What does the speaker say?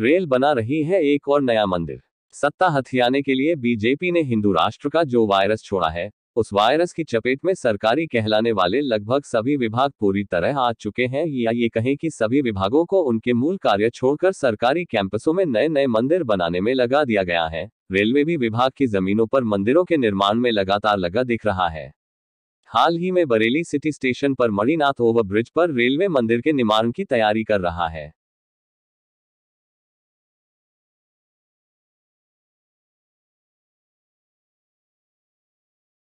rail बना रही है एक और नया मंदिर सत्ता हथियाने के लिए बीजेपी ने हिंदू राष्ट्र का जो वायरस छोड़ा है उस वायरस की चपेट में सरकारी कहलाने वाले लगभग सभी विभाग पूरी तरह आ चुके हैं या ये कहें कि सभी विभागों को उनके मूल कार्य छोड़कर सरकारी कैंपसों में नए नए मंदिर बनाने में लगा दिया गया है रेलवे भी विभाग की जमीनों पर मंदिरों के निर्माण में लगातार लगा दिख रहा है हाल ही में बरेली सिटी स्टेशन पर मणिनाथ ओवरब्रिज पर रेलवे मंदिर के निर्माण की तैयारी कर रहा है